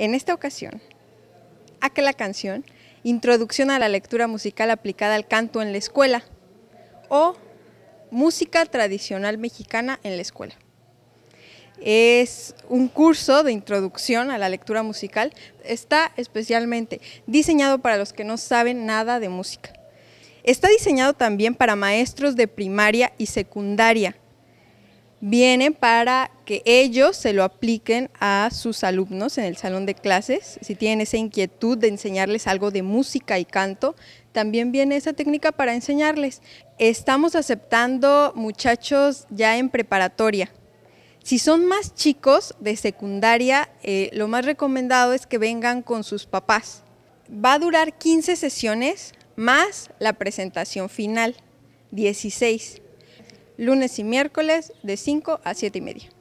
En esta ocasión, a que la canción Introducción a la lectura musical aplicada al canto en la escuela o Música tradicional mexicana en la escuela. Es un curso de introducción a la lectura musical. Está especialmente diseñado para los que no saben nada de música. Está diseñado también para maestros de primaria y secundaria viene para que ellos se lo apliquen a sus alumnos en el salón de clases. Si tienen esa inquietud de enseñarles algo de música y canto, también viene esa técnica para enseñarles. Estamos aceptando muchachos ya en preparatoria. Si son más chicos de secundaria, eh, lo más recomendado es que vengan con sus papás. Va a durar 15 sesiones más la presentación final, 16 lunes y miércoles de 5 a 7 y media.